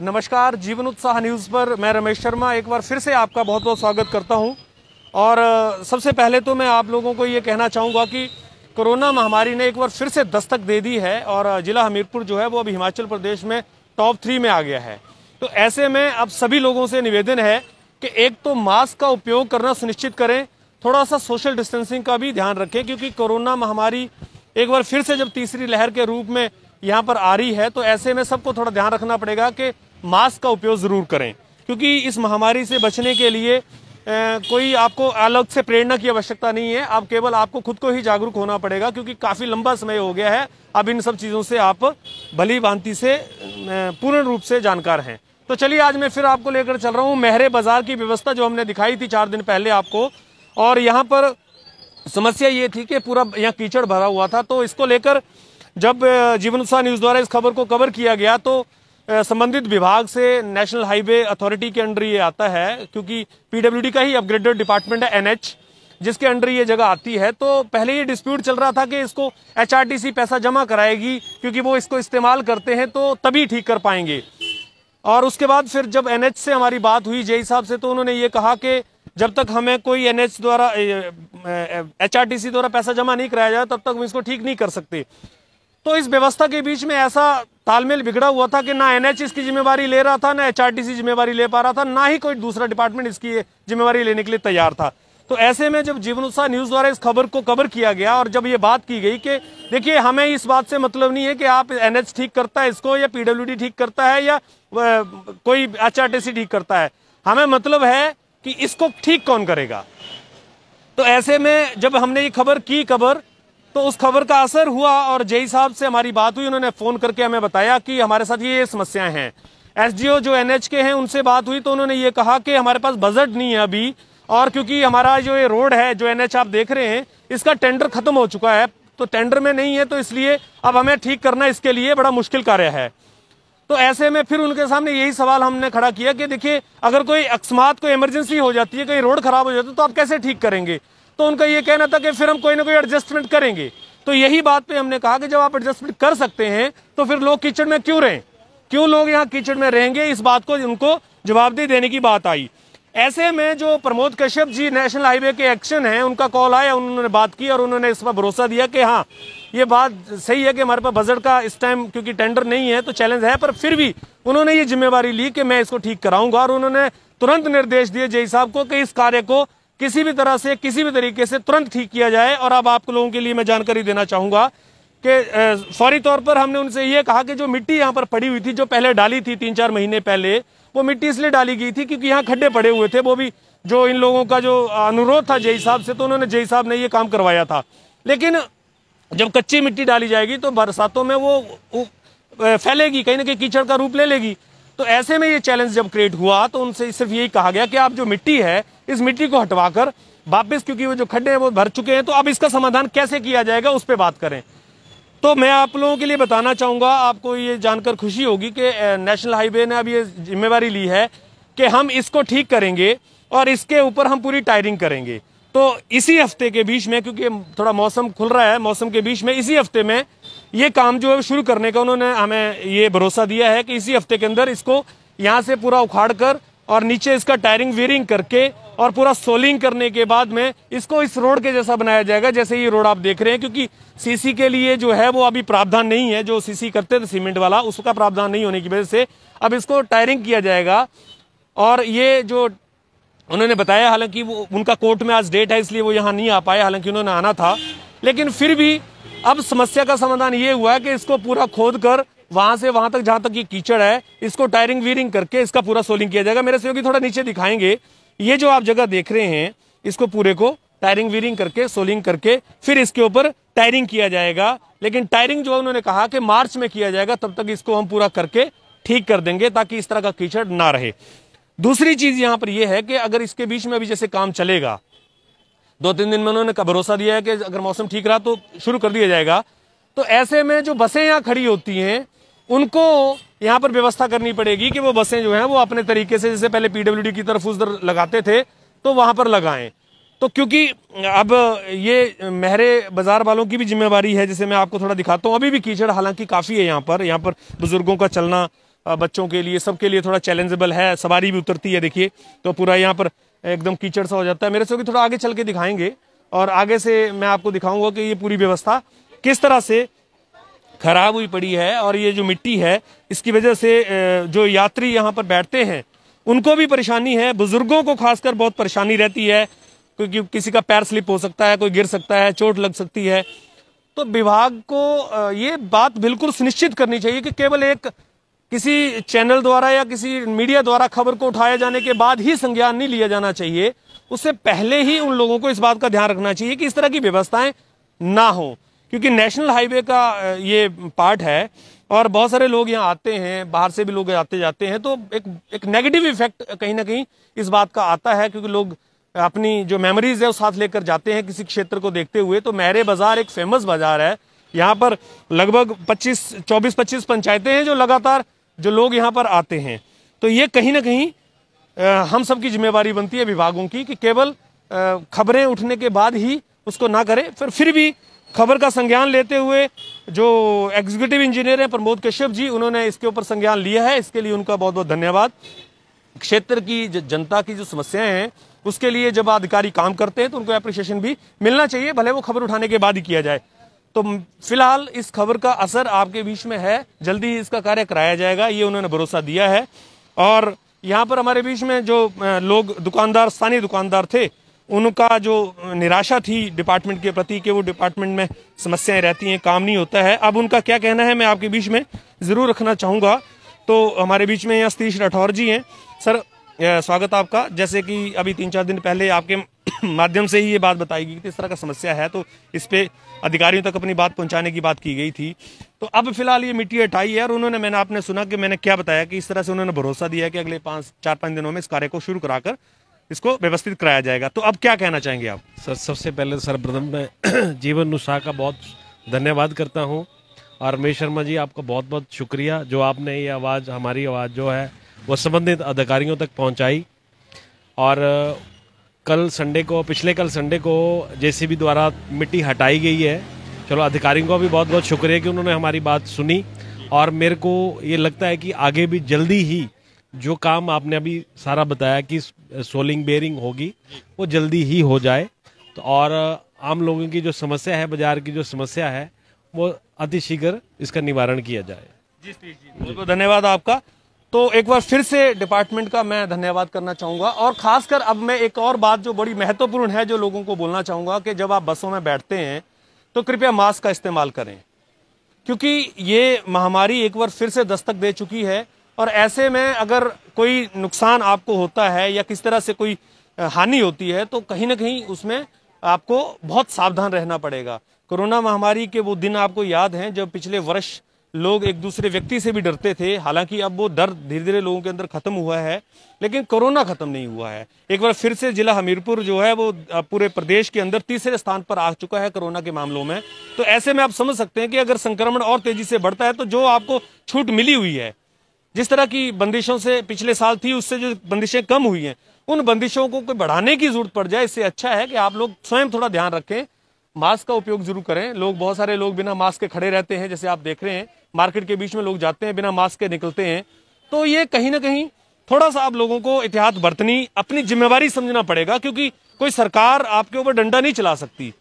नमस्कार जीवन उत्साह न्यूज़ पर मैं रमेश शर्मा एक बार फिर से आपका बहुत बहुत स्वागत करता हूं और सबसे पहले तो मैं आप लोगों को ये कहना चाहूँगा कि कोरोना महामारी ने एक बार फिर से दस्तक दे दी है और ज़िला हमीरपुर जो है वो अभी हिमाचल प्रदेश में टॉप थ्री में आ गया है तो ऐसे में अब सभी लोगों से निवेदन है कि एक तो मास्क का उपयोग करना सुनिश्चित करें थोड़ा सा सोशल डिस्टेंसिंग का भी ध्यान रखें क्योंकि कोरोना महामारी एक बार फिर से जब तीसरी लहर के रूप में यहाँ पर आ रही है तो ऐसे में सबको थोड़ा ध्यान रखना पड़ेगा कि मास्क का उपयोग ज़रूर करें क्योंकि इस महामारी से बचने के लिए कोई आपको अलग से प्रेरणा की आवश्यकता नहीं है आप केवल आपको खुद को ही जागरूक होना पड़ेगा क्योंकि काफ़ी लंबा समय हो गया है अब इन सब चीज़ों से आप भली भांति से पूर्ण रूप से जानकार हैं तो चलिए आज मैं फिर आपको लेकर चल रहा हूँ मेहरे बाज़ार की व्यवस्था जो हमने दिखाई थी चार दिन पहले आपको और यहाँ पर समस्या ये थी कि पूरा यहाँ कीचड़ भरा हुआ था तो इसको लेकर जब जीवन उत्साह न्यूज़ द्वारा इस खबर को कवर किया गया तो संबंधित विभाग से नेशनल हाईवे अथॉरिटी के अंडर ये आता है क्योंकि पीडब्ल्यूडी का ही अपग्रेडेड डिपार्टमेंट है एनएच जिसके अंडर ये जगह आती है तो पहले ये डिस्प्यूट चल रहा था कि इसको एचआरटीसी पैसा जमा कराएगी क्योंकि वो इसको इस्तेमाल करते हैं तो तभी ठीक कर पाएंगे और उसके बाद फिर जब एनएच से हमारी बात हुई जय साहब से तो उन्होंने ये कहा कि जब तक हमें कोई एनएच द्वारा एचआरटीसी द्वारा पैसा जमा नहीं कराया जाए तब तक हम इसको ठीक नहीं कर सकते तो इस व्यवस्था के बीच में ऐसा तालमेल बिगड़ा हुआ था कि ना एनएच इसकी जिम्मेवारी ले रहा था ना एच जिम्मेवारी ले पा रहा था ना ही कोई दूसरा डिपार्टमेंट इसकी जिम्मेवारी लेने के लिए तैयार था तो ऐसे में जब जीवन उत्साह न्यूज द्वारा इस खबर को कवर किया गया और जब ये बात की गई कि देखिए हमें इस बात से मतलब नहीं है कि आप एनएच ठीक करता है इसको या पीडब्ल्यूडी ठीक करता है या कोई एचआरटीसी ठीक करता है हमें मतलब है कि इसको ठीक कौन करेगा तो ऐसे में जब हमने ये खबर की खबर तो उस खबर का असर हुआ और जय साहब से हमारी बात हुई उन्होंने फ़ोन करके हमें बताया कि हमारे साथ ये समस्याएं हैं एसडीओ जो एनएच के हैं उनसे बात हुई तो उन्होंने ये कहा कि हमारे पास बजट नहीं है अभी और क्योंकि हमारा जो ये रोड है जो एनएच आप देख रहे हैं इसका टेंडर खत्म हो चुका है तो टेंडर में नहीं है तो इसलिए अब हमें ठीक करना इसके लिए बड़ा मुश्किल कार्य है तो ऐसे में फिर उनके सामने यही सवाल हमने खड़ा किया कि देखिए अगर कोई अकस्मात कोई इमरजेंसी हो जाती है कहीं रोड खराब हो जाती है तो आप कैसे ठीक करेंगे तो उनका ये कहना था कि फिर हम कोई ना कोई एडजस्टमेंट करेंगे तो यही बात पे हमने कहा कि जब आप एडजस्टमेंट कर सकते हैं तो फिर लोग किचन में क्यों रहें क्यों लोग यहाँ किचन में रहेंगे इस बात को उनको जवाबदेही देने की बात आई ऐसे में जो प्रमोद कश्यप जी नेशनल हाईवे के एक्शन हैं उनका कॉल आया उन्होंने बात की और उन्होंने इस पर भरोसा दिया कि हाँ ये बात सही है कि हमारे पास बजट का इस टाइम क्योंकि टेंडर नहीं है तो चैलेंज है पर फिर भी उन्होंने ये जिम्मेवारी ली कि मैं इसको ठीक कराऊंगा और उन्होंने तुरंत निर्देश दिए जय साहब को कि इस कार्य को किसी भी तरह से किसी भी तरीके से तुरंत ठीक किया जाए और अब आप लोगों के लिए मैं जानकारी देना चाहूँगा कि फौरी तौर पर हमने उनसे ये कहा कि जो मिट्टी यहाँ पर पड़ी हुई थी जो पहले डाली थी तीन चार महीने पहले वो मिट्टी इसलिए डाली गई थी क्योंकि यहाँ खड्डे पड़े हुए थे वो भी जो इन लोगों का जो अनुरोध था जय साहब से तो उन्होंने जय साहब ने ये काम करवाया था लेकिन जब कच्ची मिट्टी डाली जाएगी तो बरसातों में वो फैलेगी कहीं ना कहीं कीचड़ का रूप ले लेगी तो ऐसे में ये चैलेंज जब क्रिएट हुआ तो उनसे सिर्फ यही कहा गया कि आप जो मिट्टी है इस मिट्टी को हटवाकर वापस क्योंकि वो जो खड्डे हैं वो भर चुके हैं तो अब इसका समाधान कैसे किया जाएगा उस पर बात करें तो मैं आप लोगों के लिए बताना चाहूंगा आपको ये जानकर खुशी होगी कि नेशनल हाईवे ने अब ये जिम्मेवारी ली है कि हम इसको ठीक करेंगे और इसके ऊपर हम पूरी टायरिंग करेंगे तो इसी हफ्ते के बीच में क्योंकि थोड़ा मौसम खुल रहा है मौसम के बीच में इसी हफ्ते में ये काम जो है शुरू करने का उन्होंने हमें ये भरोसा दिया है कि इसी हफ्ते के अंदर इसको यहाँ से पूरा उखाड़ कर और नीचे इसका टायरिंग वीरिंग करके और पूरा सोलिंग करने के बाद में इसको इस रोड के जैसा बनाया जाएगा जैसे ये रोड आप देख रहे हैं क्योंकि सीसी के लिए जो है वो अभी प्रावधान नहीं है जो सीसी करते थे सीमेंट वाला उसका प्रावधान नहीं होने की वजह से अब इसको टायरिंग किया जाएगा और ये जो उन्होंने बताया हालांकि वो उनका कोर्ट में आज डेट है इसलिए वो यहाँ नहीं आ पाए हालांकि उन्होंने आना था लेकिन फिर भी अब समस्या का समाधान ये हुआ है कि इसको पूरा खोद कर वहां से वहां तक जहां तक ये कीचड़ है इसको टायरिंग वीरिंग करके इसका पूरा सोलिंग किया जाएगा मेरे सहयोगी थोड़ा नीचे दिखाएंगे ये जो आप जगह देख रहे हैं इसको पूरे को टायरिंग वीरिंग करके सोलिंग करके फिर इसके ऊपर टायरिंग किया जाएगा लेकिन टायरिंग जो उन्होंने कहा कि मार्च में किया जाएगा तब तक इसको हम पूरा करके ठीक कर देंगे ताकि इस तरह का कीचड़ ना रहे दूसरी चीज यहां पर यह है कि अगर इसके बीच में अभी जैसे काम चलेगा दो तीन दिन में उन्होंने भरोसा दिया है कि अगर मौसम ठीक रहा तो शुरू कर दिया जाएगा तो ऐसे में जो बसें यहाँ खड़ी होती हैं उनको यहाँ पर व्यवस्था करनी पड़ेगी कि वो बसें जो हैं वो अपने तरीके से जैसे पहले पीडब्ल्यूडी की तरफ उधर लगाते थे तो वहाँ पर लगाएं तो क्योंकि अब ये महरे बाजार वालों की भी जिम्मेवारी है जैसे मैं आपको थोड़ा दिखाता हूँ अभी भी कीचड़ हालांकि काफ़ी है यहाँ पर यहाँ पर बुजुर्गों का चलना बच्चों के लिए सबके लिए थोड़ा चैलेंजेबल है सवारी भी उतरती है देखिए तो पूरा यहाँ पर एकदम कीचड़ सा हो जाता है मेरे से थोड़ा आगे चल के दिखाएंगे और आगे से मैं आपको दिखाऊंगा कि ये पूरी व्यवस्था किस तरह से खराब हुई पड़ी है और ये जो मिट्टी है इसकी वजह से जो यात्री यहाँ पर बैठते हैं उनको भी परेशानी है बुजुर्गों को खासकर बहुत परेशानी रहती है क्योंकि किसी का पैर स्लिप हो सकता है कोई गिर सकता है चोट लग सकती है तो विभाग को ये बात बिल्कुल सुनिश्चित करनी चाहिए कि केवल एक किसी चैनल द्वारा या किसी मीडिया द्वारा खबर को उठाए जाने के बाद ही संज्ञान नहीं लिया जाना चाहिए उससे पहले ही उन लोगों को इस बात का ध्यान रखना चाहिए कि इस तरह की व्यवस्थाएं ना हो क्योंकि नेशनल हाईवे का ये पार्ट है और बहुत सारे लोग यहाँ आते हैं बाहर से भी लोग आते जाते हैं तो एक एक नेगेटिव इफेक्ट कहीं ना कहीं इस बात का आता है क्योंकि लोग अपनी जो मेमोरीज है वो साथ लेकर जाते हैं किसी क्षेत्र को देखते हुए तो मेरे बाजार एक फेमस बाजार है यहाँ पर लगभग 25 24 25 पंचायतें हैं जो लगातार जो लोग यहाँ पर आते हैं तो ये कहीं ना कहीं हम सब की जिम्मेवारी बनती है विभागों की कि केवल खबरें उठने के बाद ही उसको ना करें फिर फिर भी खबर का संज्ञान लेते हुए जो एग्जीक्यूटिव इंजीनियर हैं प्रमोद कश्यप जी उन्होंने इसके ऊपर संज्ञान लिया है इसके लिए उनका बहुत बहुत धन्यवाद क्षेत्र की जनता की जो समस्याएं हैं उसके लिए जब अधिकारी काम करते हैं तो उनको अप्रिशिएशन भी मिलना चाहिए भले वो खबर उठाने के बाद ही किया जाए तो फिलहाल इस खबर का असर आपके बीच में है जल्दी ही इसका कार्य कराया जाएगा ये उन्होंने भरोसा दिया है और यहाँ पर हमारे बीच में जो लोग दुकानदार स्थानीय दुकानदार थे उनका जो निराशा थी डिपार्टमेंट के प्रति के वो डिपार्टमेंट में समस्याएं रहती हैं काम नहीं होता है अब उनका क्या कहना है मैं आपके बीच में ज़रूर रखना चाहूँगा तो हमारे बीच में यहाँ सतीश राठौर जी हैं सर स्वागत आपका जैसे कि अभी तीन चार दिन पहले आपके माध्यम से ही ये बात बताई गई कि इस तरह का समस्या है तो इस पर अधिकारियों तक अपनी बात पहुंचाने की बात की गई थी तो अब फिलहाल ये मिट्टी हटाई है और उन्होंने मैंने आपने सुना कि मैंने क्या बताया कि इस तरह से उन्होंने भरोसा दिया कि अगले पाँच चार पाँच दिनों में इस कार्य को शुरू कराकर इसको व्यवस्थित कराया जाएगा तो अब क्या कहना चाहेंगे आप सर सबसे पहले सर्वप्रथम मैं जीवन नुस्खा का बहुत धन्यवाद करता हूँ और रमेश शर्मा जी आपका बहुत बहुत शुक्रिया जो आपने ये आवाज़ हमारी आवाज़ जो है वो संबंधित अधिकारियों तक पहुँचाई और कल संडे को पिछले कल संडे को जेसीबी द्वारा मिट्टी हटाई गई है चलो अधिकारियों का भी बहुत बहुत शुक्रिया कि उन्होंने हमारी बात सुनी और मेरे को ये लगता है कि आगे भी जल्दी ही जो काम आपने अभी सारा बताया कि सोलिंग बेयरिंग होगी वो जल्दी ही हो जाए तो और आम लोगों की जो समस्या है बाजार की जो समस्या है वो अतिशीघ्र इसका निवारण किया जाए जी जी बहुत बहुत धन्यवाद आपका तो एक बार फिर से डिपार्टमेंट का मैं धन्यवाद करना चाहूंगा और खासकर अब मैं एक और बात जो बड़ी महत्वपूर्ण है जो लोगों को बोलना चाहूँगा कि जब आप बसों में बैठते हैं तो कृपया मास्क का इस्तेमाल करें क्योंकि ये महामारी एक बार फिर से दस्तक दे चुकी है और ऐसे में अगर कोई नुकसान आपको होता है या किस तरह से कोई हानि होती है तो कहीं ना कहीं उसमें आपको बहुत सावधान रहना पड़ेगा कोरोना महामारी के वो दिन आपको याद हैं जब पिछले वर्ष लोग एक दूसरे व्यक्ति से भी डरते थे हालांकि अब वो डर धीरे धीरे लोगों के अंदर खत्म हुआ है लेकिन कोरोना खत्म नहीं हुआ है एक बार फिर से जिला हमीरपुर जो है वो पूरे प्रदेश के अंदर तीसरे स्थान पर आ चुका है कोरोना के मामलों में तो ऐसे में आप समझ सकते हैं कि अगर संक्रमण और तेजी से बढ़ता है तो जो आपको छूट मिली हुई है जिस तरह की बंदिशों से पिछले साल थी उससे जो बंदिशें कम हुई हैं उन बंदिशों को कोई बढ़ाने की जरूरत पड़ जाए इससे अच्छा है कि आप लोग स्वयं थोड़ा ध्यान रखें मास्क का उपयोग जरूर करें लोग बहुत सारे लोग बिना मास्क के खड़े रहते हैं जैसे आप देख रहे हैं मार्केट के बीच में लोग जाते हैं बिना मास्क के निकलते हैं तो ये कहीं ना कहीं थोड़ा सा आप लोगों को एहतियात बरतनी अपनी जिम्मेवारी समझना पड़ेगा क्योंकि कोई सरकार आपके ऊपर डंडा नहीं चला सकती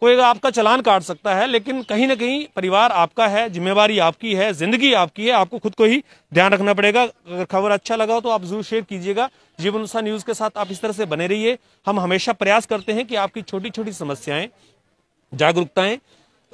कोई आपका चलान काट सकता है लेकिन कहीं ना कहीं परिवार आपका है जिम्मेवारी आपकी है जिंदगी आपकी है आपको खुद को ही ध्यान रखना पड़ेगा अगर खबर अच्छा लगा हो तो आप जरूर शेयर कीजिएगा जीवन उत्साह न्यूज के साथ आप इस तरह से बने रहिए हम हमेशा प्रयास करते हैं कि आपकी छोटी छोटी समस्याएं जागरूकताएं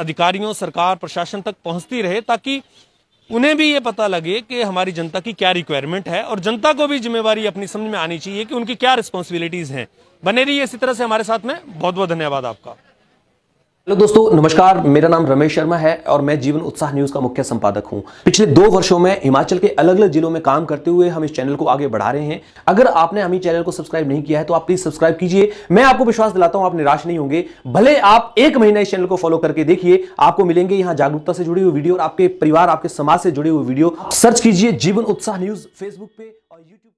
अधिकारियों सरकार प्रशासन तक पहुंचती रहे ताकि उन्हें भी ये पता लगे कि हमारी जनता की क्या रिक्वायरमेंट है और जनता को भी जिम्मेवारी अपनी समझ में आनी चाहिए कि उनकी क्या रिस्पॉन्सिबिलिटीज़ हैं बने रही है इसी तरह से हमारे साथ में बहुत बहुत धन्यवाद आपका हेलो दोस्तों नमस्कार मेरा नाम रमेश शर्मा है और मैं जीवन उत्साह न्यूज का मुख्य संपादक हूं पिछले दो वर्षों में हिमाचल के अलग अलग जिलों में काम करते हुए हम इस चैनल को आगे बढ़ा रहे हैं अगर आपने हमें चैनल को सब्सक्राइब नहीं किया है तो आप प्लीज सब्सक्राइब कीजिए मैं आपको विश्वास दिलाता हूं आप निराश नहीं होंगे भले आप एक महीना इस चैनल को फॉलो करके देखिए आपको मिलेंगे यहाँ जागरूकता से जुड़ी हुई वीडियो और आपके परिवार आपके समाज से जुड़े हुए वीडियो सर्च कीजिए जीवन उत्साह न्यूज फेसबुक पे और यूट्यूब